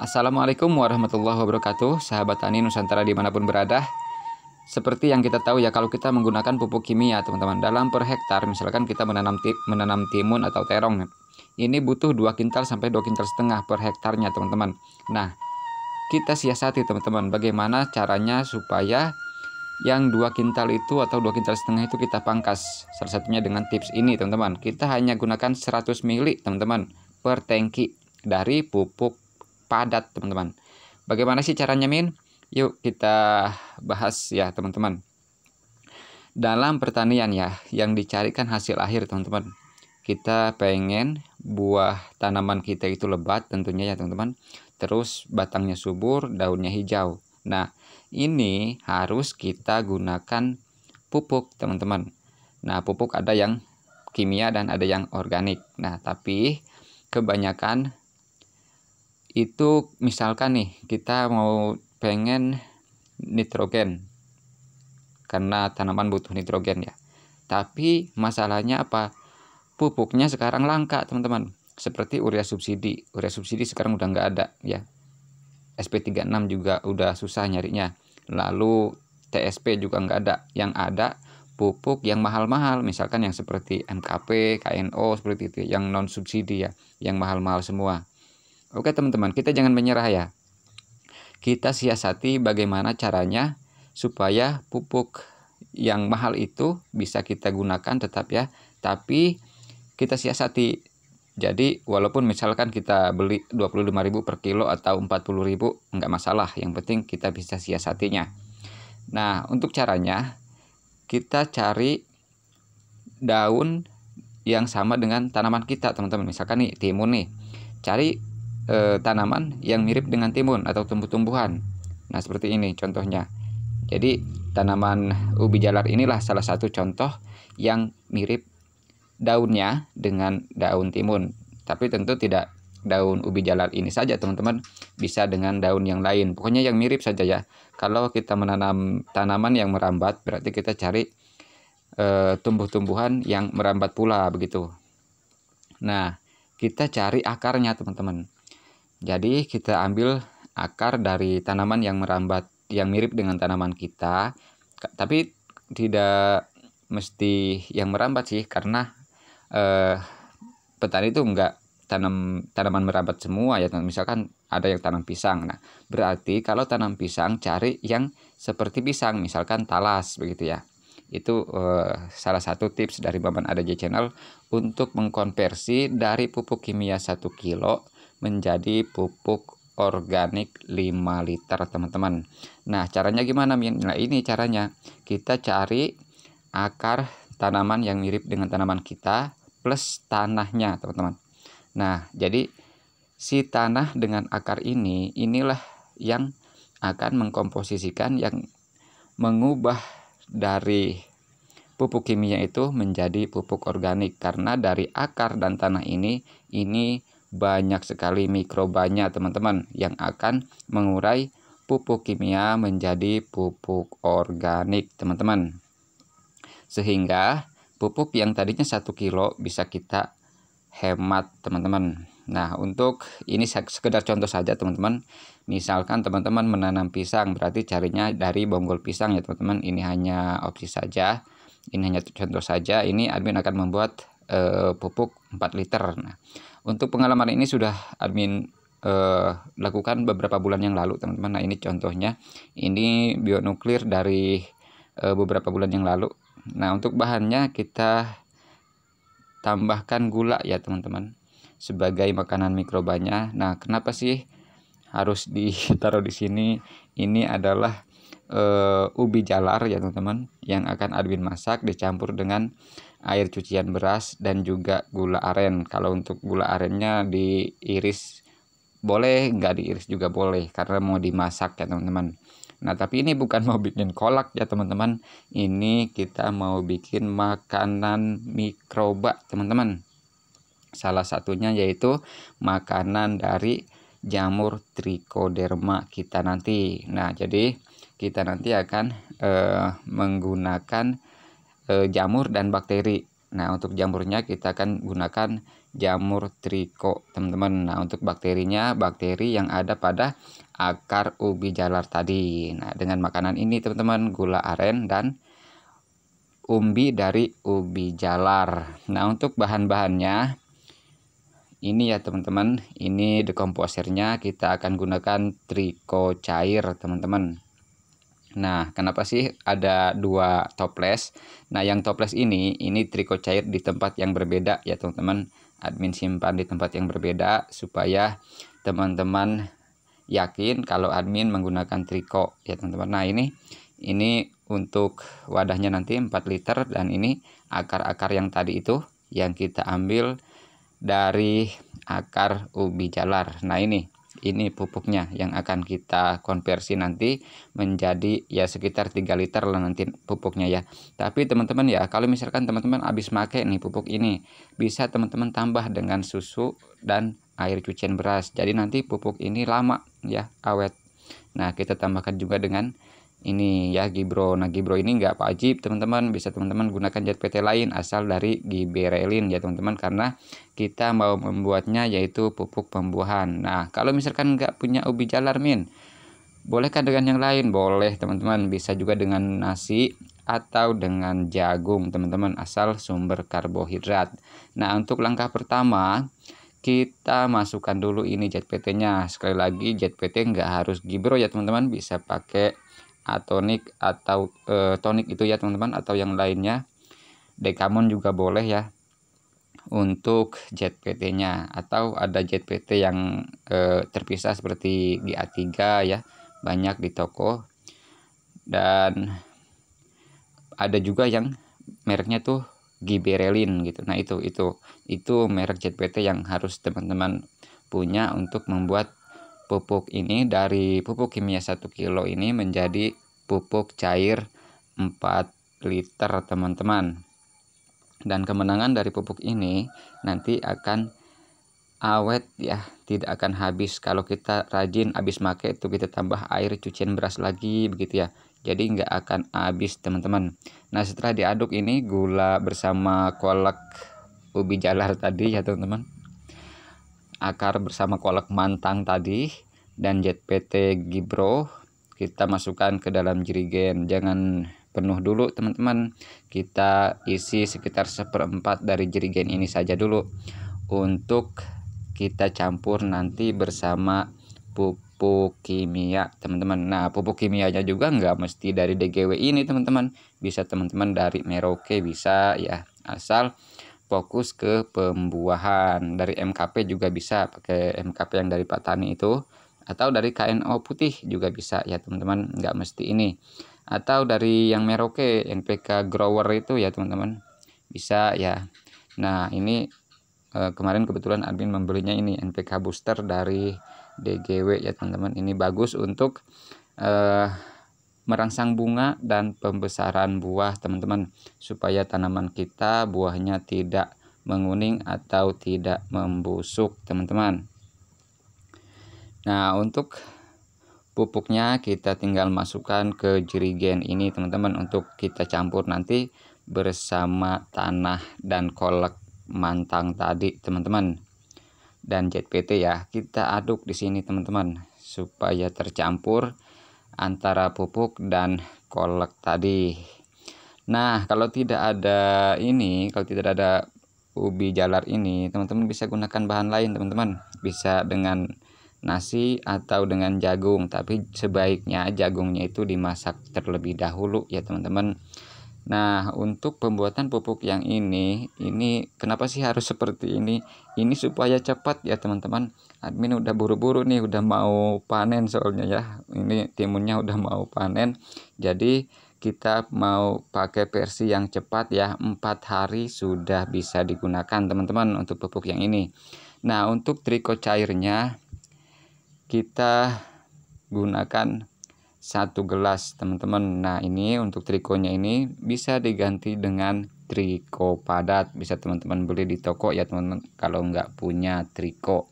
Assalamualaikum warahmatullahi wabarakatuh, sahabat tani Nusantara dimanapun berada. Seperti yang kita tahu ya kalau kita menggunakan pupuk kimia teman-teman dalam per hektar misalkan kita menanam ti menanam timun atau terong ini butuh 2 kintal sampai 2 kintal setengah per hektarnya teman-teman. Nah kita siasati teman-teman bagaimana caranya supaya yang dua kintal itu atau dua kintal setengah itu kita pangkas salah satunya dengan tips ini teman-teman kita hanya gunakan 100 ml teman-teman per tanki dari pupuk padat teman-teman bagaimana sih caranya min yuk kita bahas ya teman-teman dalam pertanian ya yang dicarikan hasil akhir teman-teman kita pengen buah tanaman kita itu lebat tentunya ya teman-teman terus batangnya subur daunnya hijau nah ini harus kita gunakan pupuk teman-teman nah pupuk ada yang kimia dan ada yang organik nah tapi kebanyakan itu misalkan nih kita mau pengen nitrogen karena tanaman butuh nitrogen ya tapi masalahnya apa pupuknya sekarang langka teman-teman seperti urea subsidi urea subsidi sekarang udah nggak ada ya SP36 juga udah susah nyarinya lalu TSP juga nggak ada yang ada pupuk yang mahal-mahal misalkan yang seperti nkp KNO seperti itu yang non subsidi ya yang mahal-mahal semua Oke teman-teman, kita jangan menyerah ya. Kita siasati bagaimana caranya supaya pupuk yang mahal itu bisa kita gunakan tetap ya, tapi kita siasati. Jadi walaupun misalkan kita beli 25.000 per kilo atau 40.000 nggak masalah, yang penting kita bisa siasatinya. Nah, untuk caranya kita cari daun yang sama dengan tanaman kita, teman-teman. Misalkan nih timun nih. Cari e, tanaman yang mirip dengan timun atau tumbuh-tumbuhan. Nah, seperti ini contohnya. Jadi, tanaman ubi jalar inilah salah satu contoh yang mirip daunnya dengan daun timun. Tapi tentu tidak daun ubi jalar ini saja, teman-teman. Bisa dengan daun yang lain. Pokoknya yang mirip saja ya. Kalau kita menanam tanaman yang merambat, berarti kita cari e, tumbuh-tumbuhan yang merambat pula begitu. Nah, kita cari akarnya, teman-teman. Jadi kita ambil akar dari tanaman yang merambat yang mirip dengan tanaman kita, tapi tidak mesti yang merambat sih karena eh, petani itu enggak tanam tanaman merambat semua ya misalkan ada yang tanam pisang nah berarti kalau tanam pisang cari yang seperti pisang misalkan talas begitu ya itu eh, salah satu tips dari Baban Ada J Channel untuk mengkonversi dari pupuk kimia 1 kilo menjadi pupuk organik 5 liter teman-teman nah caranya gimana Min? Nah ini caranya kita cari akar tanaman yang mirip dengan tanaman kita plus tanahnya teman-teman nah jadi si tanah dengan akar ini inilah yang akan mengkomposisikan yang mengubah dari pupuk kimia itu menjadi pupuk organik karena dari akar dan tanah ini ini banyak sekali mikrobanya teman-teman yang akan mengurai pupuk kimia menjadi pupuk organik teman-teman sehingga pupuk yang tadinya 1 kilo bisa kita hemat teman-teman nah untuk ini sekedar contoh saja teman-teman misalkan teman-teman menanam pisang berarti carinya dari bonggol pisang ya teman-teman ini hanya opsi saja ini hanya contoh saja ini admin akan membuat uh, pupuk 4 liter nah untuk pengalaman ini sudah admin uh, lakukan beberapa bulan yang lalu, teman-teman. Nah, ini contohnya. Ini nuklir dari uh, beberapa bulan yang lalu. Nah, untuk bahannya kita tambahkan gula ya, teman-teman. Sebagai makanan mikrobanya. Nah, kenapa sih harus ditaruh di sini? Ini adalah uh, ubi jalar ya teman-teman yang akan admin masak dicampur dengan air cucian beras dan juga gula aren kalau untuk gula arennya diiris boleh nggak diiris juga boleh karena mau dimasak ya teman-teman nah tapi ini bukan mau bikin kolak ya teman-teman ini kita mau bikin makanan mikroba teman-teman salah satunya yaitu makanan dari jamur trichoderma kita nanti. Nah, jadi kita nanti akan eh, menggunakan Eh, jamur dan bakteri. Nah, untuk jamurnya kita akan gunakan jamur triko, teman-teman. Nah, untuk bakterinya, bakteri yang ada pada akar ubi jalar tadi. Nah, dengan makanan ini, teman-teman, gula aren dan umbi dari ubi jalar. Nah, untuk bahan-bahannya ini ya, teman-teman. Ini dekomposernya kita akan gunakan triko cair, teman-teman. Nah, kenapa sih ada dua toples? Nah, yang toples ini, ini triko cair di tempat yang berbeda ya teman-teman. Admin simpan di tempat yang berbeda supaya teman-teman yakin kalau admin menggunakan triko ya teman-teman. Nah, ini ini untuk wadahnya nanti 4 liter dan ini akar-akar yang tadi itu yang kita ambil dari akar ubi jalar. Nah, ini ini pupuknya yang akan kita konversi nanti menjadi ya sekitar 3 liter lah nanti pupuknya ya tapi teman-teman ya kalau misalkan teman-teman habis pakai nih pupuk ini bisa teman-teman tambah dengan susu dan air cucian beras jadi nanti pupuk ini lama ya awet nah kita tambahkan juga dengan ini ya Gibro. Nah Gibro ini nggak wajib teman-teman bisa teman-teman gunakan pt lain asal dari Giberelin ya teman-teman karena kita mau membuatnya yaitu pupuk pembuahan. Nah kalau misalkan nggak punya ubi jalar min, bolehkah dengan yang lain? Boleh teman-teman bisa juga dengan nasi atau dengan jagung teman-teman asal sumber karbohidrat. Nah untuk langkah pertama kita masukkan dulu ini pt nya Sekali lagi JPT nggak harus Gibro ya teman-teman bisa pakai atonik atau e, eh, tonik itu ya teman-teman atau yang lainnya dekamon juga boleh ya untuk JPT-nya atau ada JPT yang e, terpisah seperti GA3 ya banyak di toko dan ada juga yang mereknya tuh Giberelin gitu. Nah, itu itu itu merek JPT yang harus teman-teman punya untuk membuat pupuk ini dari pupuk kimia 1 kilo ini menjadi pupuk cair 4 liter teman-teman dan kemenangan dari pupuk ini nanti akan awet ya tidak akan habis kalau kita rajin habis pakai itu kita tambah air cucian beras lagi begitu ya jadi nggak akan habis teman-teman nah setelah diaduk ini gula bersama kolak ubi jalar tadi ya teman-teman akar bersama kolak mantang tadi dan JPT Gibro kita masukkan ke dalam jerigen jangan penuh dulu teman-teman kita isi sekitar seperempat dari jerigen ini saja dulu untuk kita campur nanti bersama pupuk kimia teman-teman nah pupuk kimianya juga nggak mesti dari DGW ini teman-teman bisa teman-teman dari Merauke bisa ya asal fokus ke pembuahan dari MKP juga bisa pakai MKP yang dari pak tani itu atau dari KNO putih juga bisa ya teman-teman nggak mesti ini atau dari yang Merauke yang PK grower itu ya teman-teman bisa ya nah ini eh, kemarin kebetulan admin membelinya ini NPK booster dari DGW ya teman-teman ini bagus untuk eh, merangsang bunga dan pembesaran buah teman-teman supaya tanaman kita buahnya tidak menguning atau tidak membusuk teman-teman Nah, untuk pupuknya kita tinggal masukkan ke jerigen ini teman-teman untuk kita campur nanti bersama tanah dan kolak mantang tadi teman-teman dan JPT ya kita aduk di sini teman-teman supaya tercampur antara pupuk dan kolak tadi nah kalau tidak ada ini kalau tidak ada ubi jalar ini teman-teman bisa gunakan bahan lain teman-teman bisa dengan nasi atau dengan jagung tapi sebaiknya jagungnya itu dimasak terlebih dahulu ya teman-teman Nah untuk pembuatan pupuk yang ini ini kenapa sih harus seperti ini ini supaya cepat ya teman-teman admin udah buru-buru nih udah mau panen soalnya ya ini timunnya udah mau panen jadi kita mau pakai versi yang cepat ya empat hari sudah bisa digunakan teman-teman untuk pupuk yang ini Nah untuk triko cairnya kita gunakan satu gelas teman-teman nah ini untuk trikonya ini bisa diganti dengan triko padat bisa teman-teman beli di toko ya teman-teman kalau nggak punya triko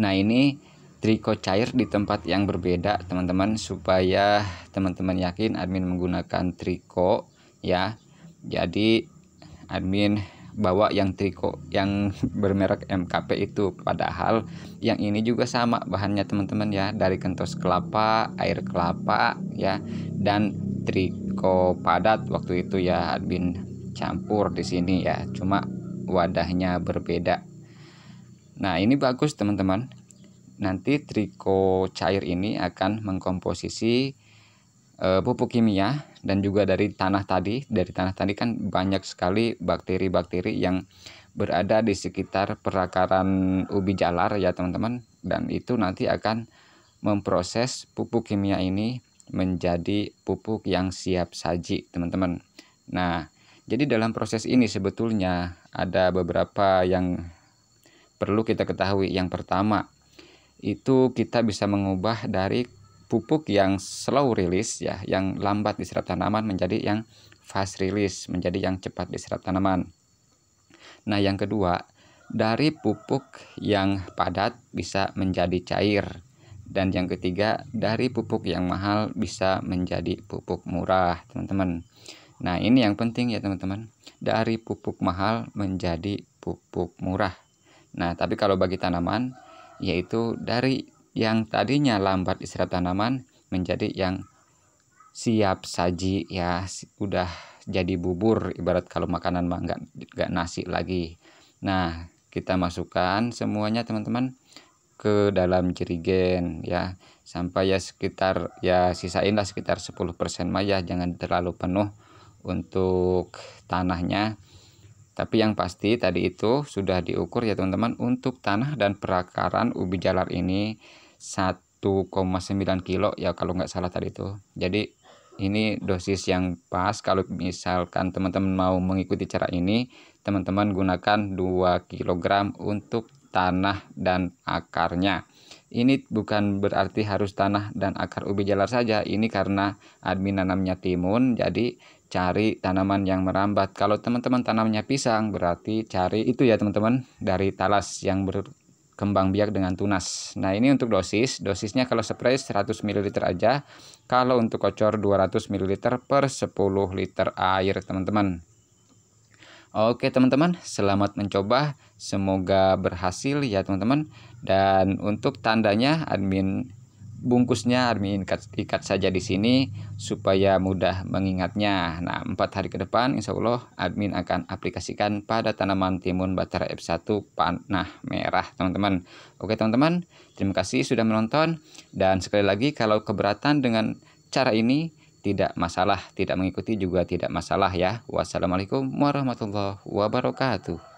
nah ini triko cair di tempat yang berbeda teman-teman supaya teman-teman yakin admin menggunakan triko ya jadi admin bawa yang triko yang bermerek MKP itu padahal yang ini juga sama bahannya teman-teman ya dari kentos kelapa air kelapa ya dan triko padat waktu itu ya admin campur di sini ya cuma wadahnya berbeda nah ini bagus teman-teman nanti triko cair ini akan mengkomposisi e, pupuk kimia dan juga dari tanah tadi dari tanah tadi kan banyak sekali bakteri-bakteri yang berada di sekitar perakaran ubi jalar ya teman-teman dan itu nanti akan memproses pupuk kimia ini menjadi pupuk yang siap saji teman-teman nah jadi dalam proses ini sebetulnya ada beberapa yang perlu kita ketahui yang pertama itu kita bisa mengubah dari pupuk yang slow release ya, yang lambat diserap tanaman menjadi yang fast release, menjadi yang cepat diserap tanaman. Nah, yang kedua, dari pupuk yang padat bisa menjadi cair dan yang ketiga dari pupuk yang mahal bisa menjadi pupuk murah teman-teman nah ini yang penting ya teman-teman dari pupuk mahal menjadi pupuk murah nah tapi kalau bagi tanaman yaitu dari yang tadinya lambat istirahat tanaman menjadi yang siap saji ya udah jadi bubur ibarat kalau makanan mah nggak nggak nasi lagi nah kita masukkan semuanya teman-teman ke dalam jerigen ya sampai ya sekitar ya sisainlah sekitar 10% maya jangan terlalu penuh untuk tanahnya tapi yang pasti tadi itu sudah diukur ya teman-teman untuk tanah dan perakaran ubi jalar ini 1,9 kilo ya kalau nggak salah tadi itu jadi ini dosis yang pas kalau misalkan teman-teman mau mengikuti cara ini teman-teman gunakan 2 kg untuk tanah dan akarnya ini bukan berarti harus tanah dan akar ubi jalar saja ini karena admin nanamnya timun jadi cari tanaman yang merambat kalau teman-teman tanamnya pisang berarti cari itu ya teman-teman dari talas yang ber kembang biak dengan tunas. Nah, ini untuk dosis. Dosisnya kalau spray 100 ml aja. Kalau untuk kocor 200 ml per 10 liter air, teman-teman. Oke, teman-teman, selamat mencoba. Semoga berhasil ya, teman-teman. Dan untuk tandanya admin bungkusnya Armi ikat, ikat saja di sini supaya mudah mengingatnya. Nah, empat hari ke depan insya Allah admin akan aplikasikan pada tanaman timun batara F1 panah merah teman-teman. Oke teman-teman, terima kasih sudah menonton dan sekali lagi kalau keberatan dengan cara ini tidak masalah, tidak mengikuti juga tidak masalah ya. Wassalamualaikum warahmatullahi wabarakatuh.